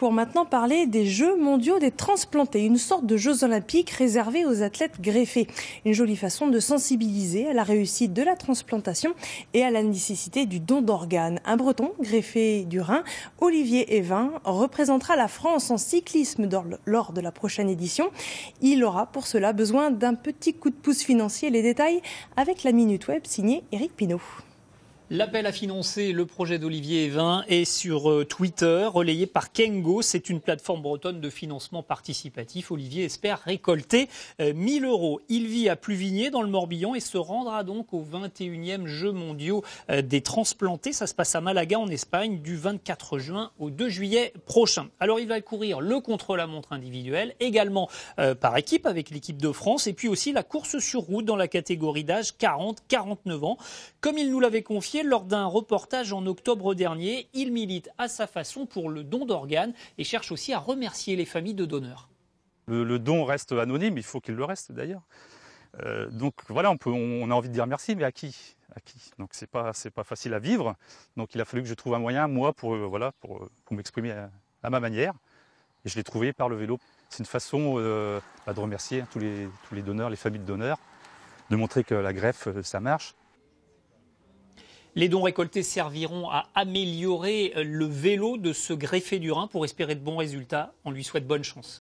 pour maintenant parler des Jeux mondiaux des transplantés, une sorte de Jeux olympiques réservés aux athlètes greffés. Une jolie façon de sensibiliser à la réussite de la transplantation et à la nécessité du don d'organes. Un breton greffé du Rhin, Olivier Evin, représentera la France en cyclisme lors de la prochaine édition. Il aura pour cela besoin d'un petit coup de pouce financier. Les détails avec la Minute Web signée Eric Pinault. L'appel à financer le projet d'Olivier Evin est sur euh, Twitter, relayé par Kengo. C'est une plateforme bretonne de financement participatif. Olivier espère récolter 1000 euh, euros. Il vit à Pluvigné, dans le Morbihan, et se rendra donc au 21e Jeux mondiaux euh, des transplantés. Ça se passe à Malaga, en Espagne, du 24 juin au 2 juillet prochain. Alors, il va courir le contre-la-montre individuel, également par équipe avec l'équipe de France, et puis aussi la course sur route dans la catégorie d'âge 40-49 ans. Comme il nous l'avait confié, lors d'un reportage en octobre dernier. Il milite à sa façon pour le don d'organes et cherche aussi à remercier les familles de donneurs. Le, don reste anonyme, il faut qu'il le reste d'ailleurs. Euh, donc voilà, on, on, a envie de dire merci, mais à qui, à qui Donc c'est pas, pas facile à vivre. Donc il a fallu que je trouve un moyen, moi, pour, euh, voilà, pour, euh, m'exprimer à, ma manière. Et je l'ai trouvé par le vélo. C'est une façon bah, de remercier tous les, tous les donneurs, les familles de donneurs, de montrer que la greffe, ça marche. Les dons récoltés serviront à améliorer le vélo de ce greffé du Rhin pour espérer de bons résultats. On lui souhaite bonne chance.